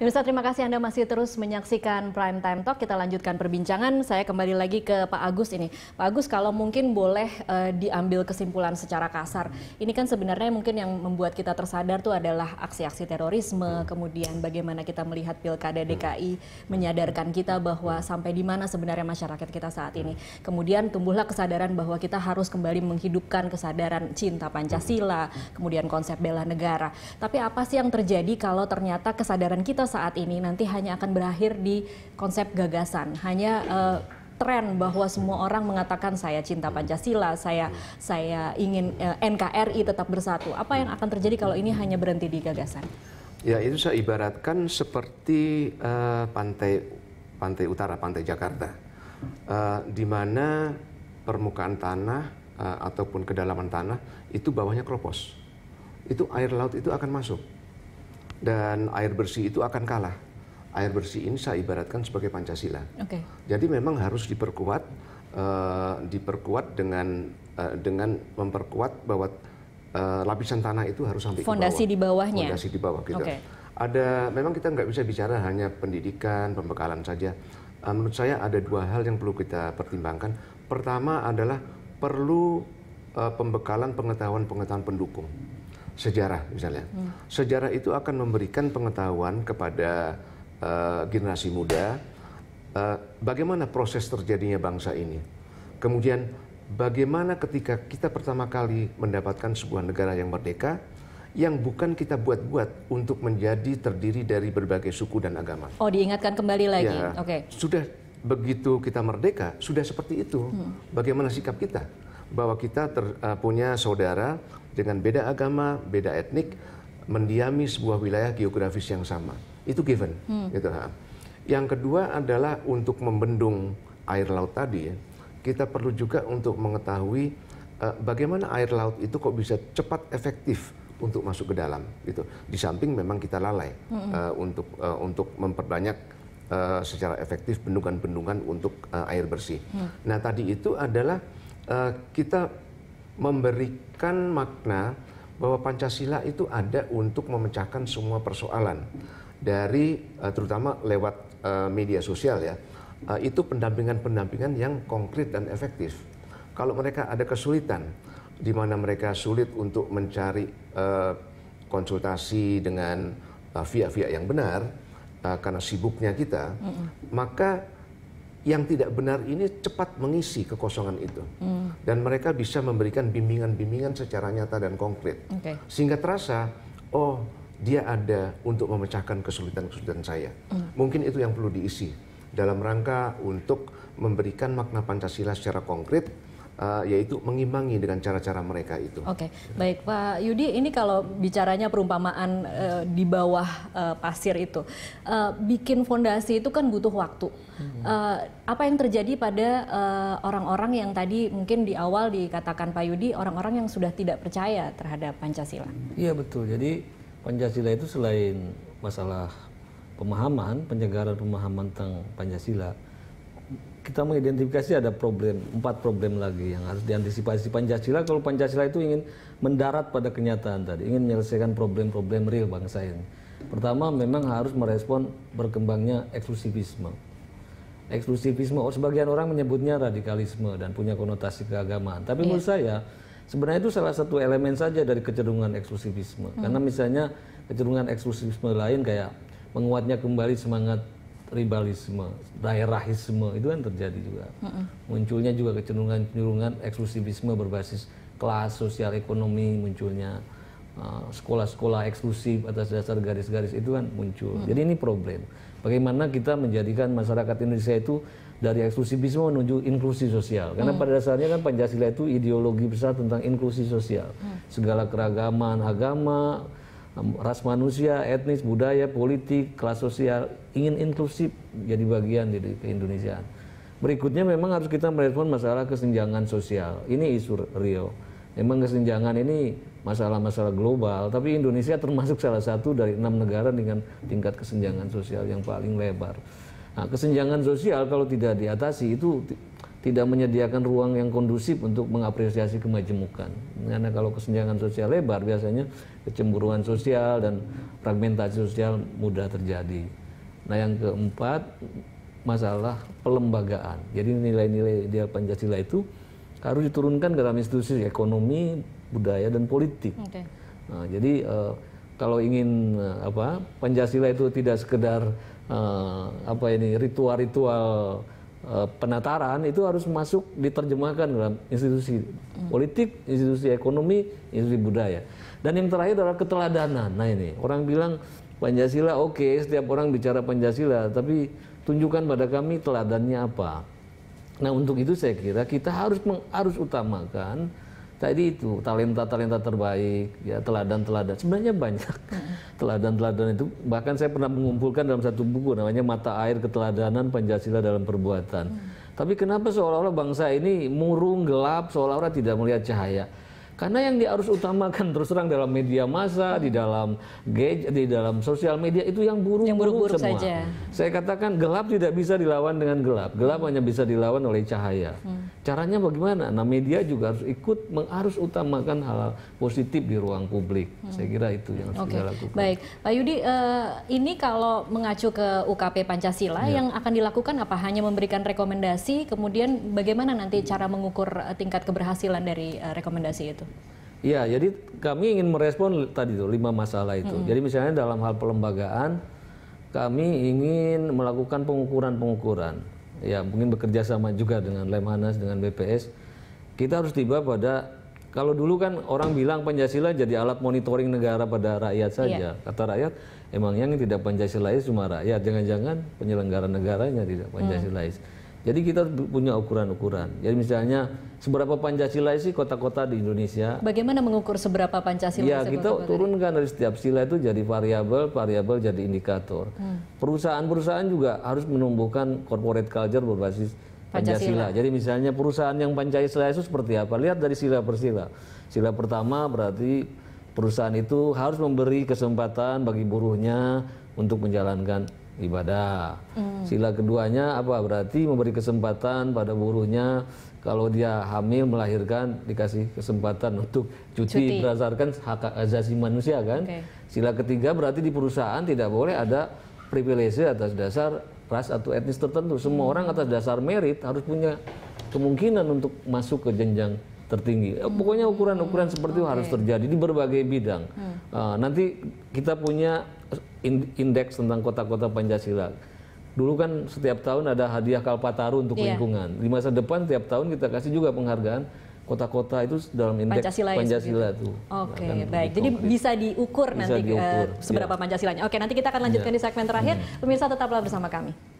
Pemirsa terima kasih Anda masih terus menyaksikan Prime Time Talk. Kita lanjutkan perbincangan. Saya kembali lagi ke Pak Agus ini. Pak Agus kalau mungkin boleh uh, diambil kesimpulan secara kasar. Ini kan sebenarnya mungkin yang membuat kita tersadar tuh adalah aksi-aksi terorisme, kemudian bagaimana kita melihat Pilkada DKI menyadarkan kita bahwa sampai di mana sebenarnya masyarakat kita saat ini. Kemudian tumbuhlah kesadaran bahwa kita harus kembali menghidupkan kesadaran cinta Pancasila, kemudian konsep bela negara. Tapi apa sih yang terjadi kalau ternyata kesadaran kita saat ini nanti hanya akan berakhir di konsep gagasan, hanya uh, tren bahwa semua orang mengatakan saya cinta Pancasila, saya saya ingin uh, eh, NKRI tetap bersatu. Apa yang akan terjadi kalau ini hanya berhenti di gagasan? Ya itu saya ibaratkan seperti uh, pantai pantai utara, pantai Jakarta, uh, di mana permukaan tanah uh, ataupun kedalaman tanah itu bawahnya kropos, itu air laut itu akan masuk dan air bersih itu akan kalah. Air bersih ini saya ibaratkan sebagai Pancasila. Okay. Jadi memang harus diperkuat, uh, diperkuat dengan uh, dengan memperkuat bahwa uh, lapisan tanah itu harus sampai fondasi ke bawah. di bawahnya. Fondasi di bawah kita. Gitu. Okay. Ada memang kita nggak bisa bicara hanya pendidikan, pembekalan saja. Uh, menurut saya ada dua hal yang perlu kita pertimbangkan. Pertama adalah perlu uh, pembekalan pengetahuan-pengetahuan pendukung sejarah misalnya. Hmm. Sejarah itu akan memberikan pengetahuan kepada uh, generasi muda uh, bagaimana proses terjadinya bangsa ini. Kemudian bagaimana ketika kita pertama kali mendapatkan sebuah negara yang merdeka yang bukan kita buat-buat untuk menjadi terdiri dari berbagai suku dan agama. Oh, diingatkan kembali lagi. Ya, Oke. Okay. Sudah begitu kita merdeka, sudah seperti itu. Hmm. Bagaimana sikap kita? Bahwa kita ter, uh, punya saudara dengan beda agama, beda etnik, mendiami sebuah wilayah geografis yang sama. Itu given. Hmm. Gitu. Yang kedua adalah untuk membendung air laut tadi, ya, kita perlu juga untuk mengetahui uh, bagaimana air laut itu kok bisa cepat efektif untuk masuk ke dalam. Gitu. Di samping memang kita lalai hmm. uh, untuk uh, untuk memperbanyak uh, secara efektif bendungan-bendungan untuk uh, air bersih. Hmm. Nah tadi itu adalah uh, kita memberikan makna bahwa Pancasila itu ada untuk memecahkan semua persoalan dari eh, terutama lewat eh, media sosial ya. Eh, itu pendampingan-pendampingan yang konkret dan efektif. Kalau mereka ada kesulitan di mana mereka sulit untuk mencari konsultasi dengan via-via yang benar karena sibuknya kita, maka yang tidak benar ini cepat mengisi kekosongan itu hmm. dan mereka bisa memberikan bimbingan-bimbingan secara nyata dan konkret okay. sehingga terasa oh dia ada untuk memecahkan kesulitan-kesulitan saya hmm. mungkin itu yang perlu diisi dalam rangka untuk memberikan makna Pancasila secara konkret uh, yaitu mengimbangi dengan cara-cara mereka itu. Oke, okay. baik Pak Yudi, ini kalau bicaranya perumpamaan uh, di bawah uh, pasir itu, uh, bikin fondasi itu kan butuh waktu. Uh, apa yang terjadi pada orang-orang uh, orang -orang yang tadi mungkin di awal dikatakan Pak Yudi, orang-orang yang sudah tidak percaya terhadap Pancasila? Iya betul. Jadi Pancasila itu selain masalah pemahaman, penyegaran pemahaman tentang Pancasila kita mengidentifikasi ada problem empat problem lagi yang harus diantisipasi Pancasila kalau Pancasila itu ingin mendarat pada kenyataan tadi ingin menyelesaikan problem-problem real bangsa ini pertama memang harus merespon berkembangnya eksklusivisme eksklusivisme oh, sebagian orang menyebutnya radikalisme dan punya konotasi keagamaan tapi yeah. menurut saya sebenarnya itu salah satu elemen saja dari kecenderungan eksklusivisme hmm. karena misalnya kecenderungan eksklusivisme lain kayak menguatnya kembali semangat rivalisme, daerahisme itu kan terjadi juga. Mm-hmm. Munculnya juga kecenderungan-kecenderungan eksklusivisme berbasis kelas, sosial, ekonomi munculnya sekolah sekolah-sekolah eksklusif atas dasar garis-garis itu kan muncul. Mm-hmm. Jadi ini problem. Bagaimana kita menjadikan masyarakat Indonesia itu dari eksklusivisme menuju inklusi sosial. Karena hmm. pada dasarnya kan Pancasila itu ideologi besar tentang inklusi sosial. Hmm. Segala keragaman agama, ras manusia, etnis, budaya, politik, kelas sosial ingin inklusif jadi bagian di keindonesiaan. Berikutnya memang harus kita merespon masalah kesenjangan sosial. Ini isu real. Memang kesenjangan ini masalah-masalah global, tapi Indonesia termasuk salah satu dari enam negara dengan tingkat kesenjangan sosial yang paling lebar. Nah, kesenjangan sosial kalau tidak diatasi itu tidak menyediakan ruang yang kondusif untuk mengapresiasi kemajemukan. Karena kalau kesenjangan sosial lebar biasanya kecemburuan sosial dan fragmentasi sosial mudah terjadi. Nah yang keempat masalah pelembagaan. Jadi nilai-nilai ideal Pancasila itu harus diturunkan ke dalam institusi ekonomi, budaya dan politik. Okay. Nah, jadi uh, kalau ingin uh, apa Pancasila itu tidak sekedar uh, apa ini ritual-ritual Eh, penataran itu harus masuk diterjemahkan dalam institusi politik, institusi ekonomi, institusi budaya. Dan yang terakhir adalah keteladanan. Nah ini orang bilang Pancasila oke, okay, setiap orang bicara Pancasila, tapi tunjukkan pada kami teladannya apa. Nah untuk itu saya kira kita harus harus utamakan tadi itu talenta-talenta terbaik, ya teladan-teladan. Sebenarnya banyak teladan-teladan itu. Bahkan saya pernah mengumpulkan dalam satu buku namanya Mata Air Keteladanan Pancasila dalam Perbuatan. Hmm. Tapi kenapa seolah-olah bangsa ini murung gelap, seolah-olah tidak melihat cahaya? Karena yang diarus utamakan terus terang dalam media massa, di dalam gadget, di dalam sosial media itu yang buruk-buruk semua. Saja. Saya katakan gelap tidak bisa dilawan dengan gelap. Gelap hanya bisa dilawan oleh cahaya. Hmm. Caranya bagaimana? Nah, media juga harus ikut mengarus utamakan hal-hal positif di ruang publik. Hmm. Saya kira itu yang harus okay. kita lakukan. Baik, Pak Yudi, uh, ini kalau mengacu ke UKP Pancasila ya. yang akan dilakukan apa? Hanya memberikan rekomendasi, kemudian bagaimana nanti cara mengukur eh, tingkat keberhasilan dari eh, rekomendasi itu? Iya, jadi kami ingin merespon tadi itu lima masalah itu. Hmm. Jadi misalnya dalam hal pelembagaan, kami ingin melakukan pengukuran-pengukuran. Ya, mungkin bekerja sama juga dengan Lemhanas, dengan BPS. Kita harus tiba pada kalau dulu kan orang bilang Pancasila jadi alat monitoring negara pada rakyat saja. Yeah. Kata rakyat, emang yang tidak Pancasilais cuma rakyat. Jangan-jangan penyelenggara negaranya tidak mm. Pancasilais. Hmm. Jadi kita punya ukuran-ukuran. Jadi misalnya seberapa Pancasila sih kota-kota di Indonesia? Bagaimana mengukur seberapa Pancasila? Ya kita kota -kota turunkan dari setiap sila itu jadi variabel, variabel jadi indikator. Hmm. Perusahaan-perusahaan juga harus menumbuhkan corporate culture berbasis Pancasila. Pancasila. Jadi misalnya perusahaan yang Pancasila itu seperti apa? Lihat dari sila per sila. Sila pertama berarti perusahaan itu harus memberi kesempatan bagi buruhnya untuk menjalankan ibadah. Hmm. Sila keduanya apa? Berarti memberi kesempatan pada buruhnya kalau dia hamil melahirkan dikasih kesempatan untuk cuti, cuti. berdasarkan hak asasi manusia kan. Okay. Sila ketiga berarti di perusahaan tidak boleh ada privilege atas dasar ras atau etnis tertentu. Semua hmm. orang atas dasar merit harus punya kemungkinan untuk masuk ke jenjang tertinggi. Hmm. Pokoknya ukuran-ukuran hmm, seperti okay. itu harus terjadi di berbagai bidang. Hmm. Uh, nanti kita punya indeks tentang kota-kota Pancasila. Dulu kan setiap tahun ada hadiah Kalpataru untuk yeah. lingkungan. Di masa depan setiap tahun kita kasih juga penghargaan kota-kota itu dalam indeks Pancasila, ya, Pancasila itu. Nah, oke, okay, nah, baik. Jadi bisa diukur bisa nanti eh, diukur, uh, seberapa yeah. Pancasilanya. Oke, nanti kita akan lanjutkan yeah. di segmen terakhir. Hmm. Pemirsa tetaplah bersama kami.